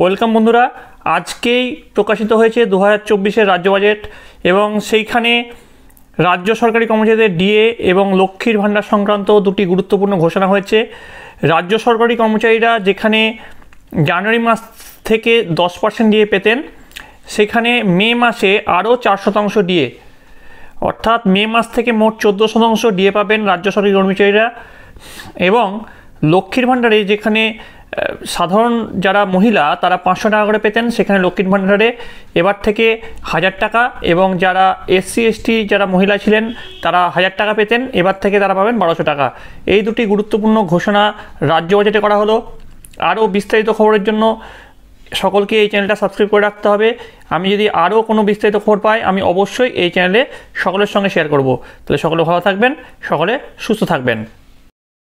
welcome বন্ধুরা আজকেই প্রকাশিত হয়েছে দু হাজার চব্বিশের রাজ্য বাজেট এবং সেইখানে রাজ্য সরকারি কর্মচারীদের ডিএ এবং লক্ষ্মীর ভাণ্ডার সংক্রান্ত দুটি গুরুত্বপূর্ণ ঘোষণা হয়েছে রাজ্য সরকারি কর্মচারীরা যেখানে জানুয়ারি মাস থেকে দশ পার্সেন্ট ডিএ পেতেন সেখানে মে মাসে আরও চার শতাংশ ডিএ অর্থাৎ মে মাস থেকে মোট চোদ্দো শতাংশ ডিএ পাবেন রাজ্য সরকারি কর্মচারীরা এবং লক্ষ্মীর ভাণ্ডারে যেখানে সাধারণ যারা মহিলা তারা পাঁচশো টাকা করে পেতেন সেখানে লক্ষ্মীর ভাণ্ডারে এবার থেকে হাজার টাকা এবং যারা এসসি এসটি যারা মহিলা ছিলেন তারা হাজার টাকা পেতেন এবার থেকে তারা পাবেন বারোশো টাকা এই দুটি গুরুত্বপূর্ণ ঘোষণা রাজ্য বাজেটে করা হলো আরও বিস্তারিত খবরের জন্য সকলকে এই চ্যানেলটা সাবস্ক্রাইব করে রাখতে হবে আমি যদি আরও কোনো বিস্তারিত খবর পাই আমি অবশ্যই এই চ্যানেলে সকলের সঙ্গে শেয়ার করব তাহলে সকলে ভালো থাকবেন সকলে সুস্থ থাকবেন